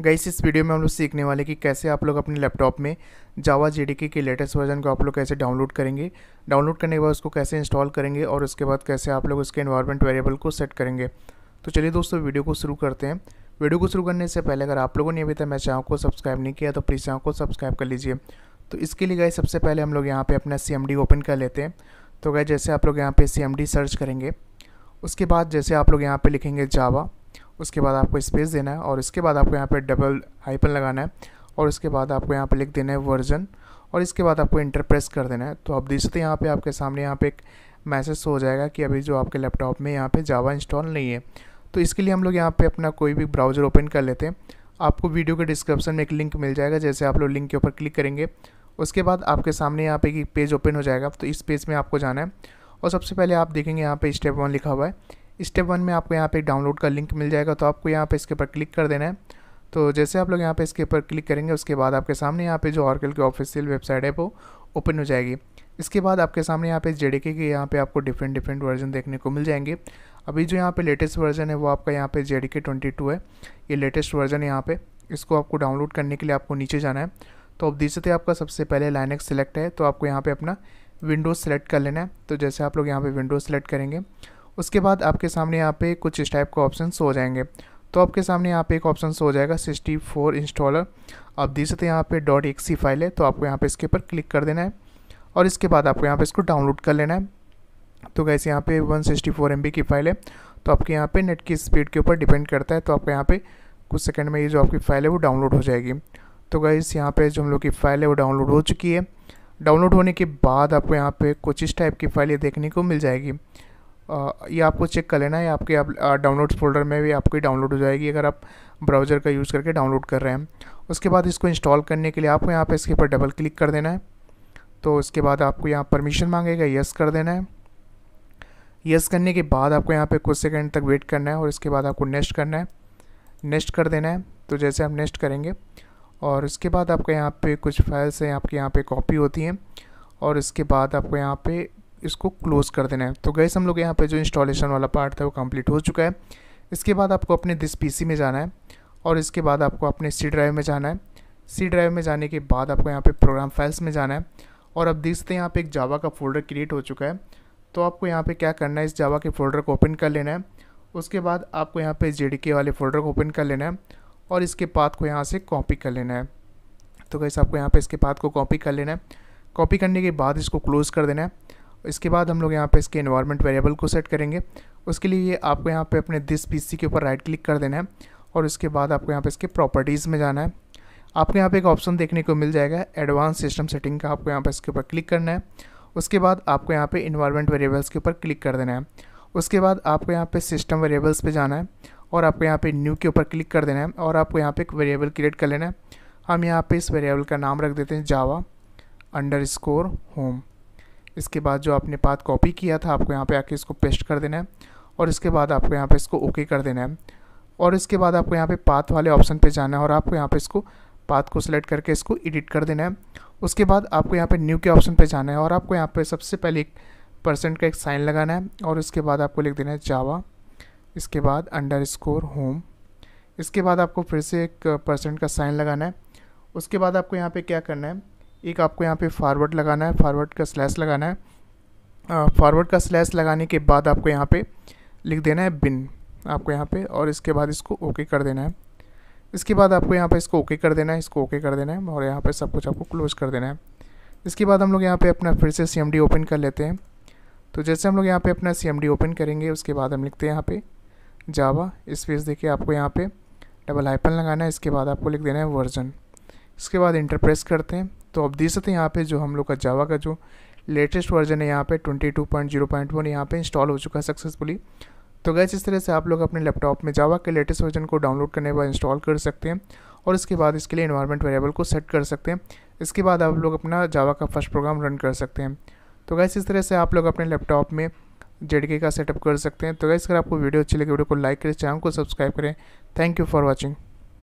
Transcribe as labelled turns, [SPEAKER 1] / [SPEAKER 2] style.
[SPEAKER 1] guys इस video में हम लोग सीखने वाले कि कैसे आप लोग अपने लैपटॉप में जावा जे के लेटेस्ट वर्जन को आप लोग कैसे डाउनलोड करेंगे डाउनलोड करने के बाद उसको कैसे इंस्टॉल करेंगे और उसके बाद कैसे आप लोग उसके इन्वायरमेंट वेरिएबल को सेट करेंगे तो चलिए दोस्तों वीडियो को शुरू करते हैं वीडियो को शुरू करने से पहले अगर आप लोगों ने अभी तक मैं चैनल को सब्सक्राइब नहीं किया तो प्लीज़ चैनल को सब्सक्राइब कर लीजिए तो इसके लिए गए सबसे पहले हम लोग यहाँ पर अपना सी ओपन कर लेते हैं तो गए जैसे आप लोग यहाँ पर सी सर्च करेंगे उसके बाद जैसे आप लोग यहाँ पर लिखेंगे जावा उसके बाद आपको स्पेस देना है और इसके बाद आपको यहाँ पर डबल हाइपन लगाना है और इसके बाद आपको यहाँ पर लिख देना है वर्जन और इसके बाद आपको इंटर प्रेस कर देना है तो आप देख सकते हैं यहाँ पर आपके सामने यहाँ पर एक मैसेज हो जाएगा कि अभी जो आपके लैपटॉप में यहाँ पर जावा इंस्टॉल नहीं है तो इसके लिए हम लोग यहाँ पर अपना कोई भी ब्राउज़र ओपन कर लेते हैं आपको वीडियो के डिस्क्रिप्शन में एक लिंक मिल जाएगा जैसे आप लोग लिंक के ऊपर क्लिक करेंगे उसके बाद आपके सामने यहाँ पर एक पेज ओपन हो जाएगा तो इस पेज में आपको जाना है और सबसे पहले आप देखेंगे यहाँ पर स्टेप वन लिखा हुआ है स्टेप वन में आपको यहाँ पे डाउनलोड का लिंक मिल जाएगा तो आपको यहाँ पे इसके ऊपर क्लिक कर देना है तो जैसे आप लोग यहाँ पे इसके ऊपर क्लिक करेंगे उसके बाद आपके सामने यहाँ पे जो ऑर्कल की ऑफिशियल वेबसाइट है वो ओपन हो जाएगी इसके बाद आपके सामने यहाँ पे जे डी के यहाँ पे आपको डिफरेंट डिफरेंट वर्जन देखने को मिल जाएंगे अभी जो यहाँ पे लेटेस्ट वर्जन है वो आपका यहाँ पे ट्वेंटी टू है ये लेटेस्ट वर्जन है यहाँ पे इसको आपको डाउनलोड करने के लिए आपको नीचे जाना है तो अब दीजिए आपका सबसे पहले एक्स सेलेक्ट है तो आपको यहाँ पर अपना विंडोज़ सेलेक्ट कर लेना है तो जैसे आप लोग यहाँ पर विंडोज़ सेलेक्ट करेंगे उसके बाद आपके सामने यहाँ पे कुछ इस टाइप का ऑप्शन हो जाएंगे तो आपके सामने यहाँ पे एक ऑप्शन हो जाएगा सिक्सटी फोर इंस्टॉलर आप देख सकते हैं यहाँ पे डॉट एक सी फाइल है तो आपको यहाँ पे इसके ऊपर क्लिक कर देना है और इसके बाद आपको यहाँ पे इसको डाउनलोड कर लेना है तो कैसे यहाँ पे वन सिक्सटी फोर एम बी की फाइल है तो आपके यहाँ पे नेट की स्पीड के ऊपर डिपेंड करता है तो आपको यहाँ पर कुछ सेकेंड में ये जो आपकी फ़ाइल है वो डाउनलोड हो जाएगी तो गैस यहाँ पर जो हम लोग की फ़ाइल है वो डाउनलोड हो चुकी है डाउनलोड होने के बाद आपको यहाँ पे कुछ इस टाइप की फाइल ये देखने को मिल जाएगी ये आपको चेक कर लेना है आपके आप डाउनलोड्स फोल्डर में भी आपकी डाउनलोड हो जाएगी अगर आप ब्राउज़र का यूज़ करके डाउनलोड कर रहे हैं उसके बाद इसको इंस्टॉल करने के लिए आपको यहाँ पर इसके ऊपर डबल क्लिक कर देना है तो उसके बाद आपको यहाँ परमिशन मांगेगा यस कर देना है यस करने के बाद आपको यहाँ पे कुछ सेकंड तक वेट करना है और इसके बाद आपको नेक्स्ट करना है नेक्स्ट कर देना है तो जैसे आप नेक्स्ट करेंगे और उसके बाद आपको यहाँ पे कुछ फाइल्स हैं आपके यहाँ पे कॉपी होती हैं और इसके बाद आपको यहाँ पे इसको क्लोज़ कर देना है तो गैस हम लोग यहाँ पे जो इंस्टॉलेशन वाला पार्ट था वो कंप्लीट हो चुका है इसके बाद आपको अपने दिस पीसी में जाना है और इसके बाद आपको अपने सी ड्राइव में जाना है सी ड्राइव में जाने के बाद आपको यहाँ पे प्रोग्राम फाइल्स में जाना है और अब देख सकते हैं यहाँ पे एक जावा का फोल्डर क्रिएट हो चुका है तो आपको यहाँ पे क्या करना है इस जावा के फोल्डर को ओपन कर लेना है उसके बाद आपको यहाँ पे जे वाले फोल्डर को ओपन कर लेना है और इसके पाथ को यहाँ से कॉपी कर लेना है तो कैसे आपको यहाँ पे इसके पाथ को कॉपी कर लेना है कॉपी करने के बाद इसको क्लोज़ कर देना है इसके बाद हम लोग यहाँ पे इसके इन्वायरमेंट वेरिएबल को सेट करेंगे उसके लिए ये आपको यहाँ पे अपने दिस पीसी के ऊपर राइट क्लिक कर देना है और उसके बाद आपको यहाँ पे इसके प्रॉपर्टीज़ में जाना है आपको यहाँ पे एक ऑप्शन देखने को मिल जाएगा एडवांस सिस्टम सेटिंग का आपको यहाँ पे इसके ऊपर क्लिक करना है उसके बाद आपको यहाँ पर इन्वायरमेंट वेरिएबल्स के ऊपर क्लिक कर देना है उसके बाद आपको यहाँ पे सिस्टम वेरिएबल्स पर जाना है और आपको यहाँ पर न्यू के ऊपर क्लिक कर देना है और आपको यहाँ पर एक वेरिएबल क्रिएट कर लेना है हम यहाँ पर इस वेरिएबल का नाम रख देते हैं जावा अंडर स्कोर होम इसके बाद जो आपने पाथ कॉपी किया था आपको यहाँ पे आके इसको पेस्ट कर देना है और इसके बाद आपको यहाँ पे इसको ओके कर देना है और इसके बाद आपको यहाँ पे पाथ वाले ऑप्शन पे जाना है और आपको यहाँ पे इसको पाथ को सिलेक्ट करके इसको एडिट कर देना है उसके बाद आपको यहाँ पे न्यू के ऑप्शन पे जाना है और आपको यहाँ पे सबसे पहले एक परसेंट का एक साइन लगाना है और उसके बाद आपको लिख देना है जावा इसके बाद अंडर स्कोर होम इसके बाद आपको फिर से एक परसेंट का साइन लगाना है उसके बाद आपको यहाँ पर क्या करना है एक आपको यहाँ पे फारवर्ड लगाना है फारवर्ड का स्लैश लगाना है फारवर्ड का स्लैश लगाने के बाद आपको यहाँ पे लिख देना है बिन आपको यहाँ पे और इसके बाद इसको ओके कर देना है इसके बाद आपको यहाँ पे इसको ओके कर देना है इसको ओके कर देना है और यहाँ पे सब कुछ आपको क्लोज कर देना है इसके बाद हम लोग यहाँ पे अपना फिर से सी ओपन कर लेते हैं तो जैसे हम लोग यहाँ पर अपना सी ओपन करेंगे उसके बाद हम लिखते हैं यहाँ पर जावा स्पेस देखिए आपको यहाँ पर डबल हाइपन लगाना है इसके बाद आपको लिख देना है वर्जन इसके बाद इंटरप्रेस करते हैं तो आप देख सकते हैं यहाँ पे जो हम लोग का जावा का जो लेटेस्ट वर्जन है यहाँ पे 22.0.1 यहाँ पे इंस्टॉल हो चुका है सक्सेसफुली तो गैस इस तरह से आप लोग अपने लैपटॉप में जावा के लेटेस्ट वर्जन को डाउनलोड करने के बाद इंस्टॉल कर सकते हैं और इसके बाद इसके लिए इन्वायरमेंट वेरिएबल को सेट कर सकते हैं इसके बाद आप लोग अपना जावा का फर्स्ट प्रोग्राम रन कर सकते हैं तो गैस इस तरह से आप लोग अपने लैपटॉप में जेड का सेटअप कर सकते हैं तो गैस अगर आपको वीडियो अच्छी लगे वीडियो को लाइक करें चैनल को सब्सक्राइब करें थैंक यू फॉर वॉचिंग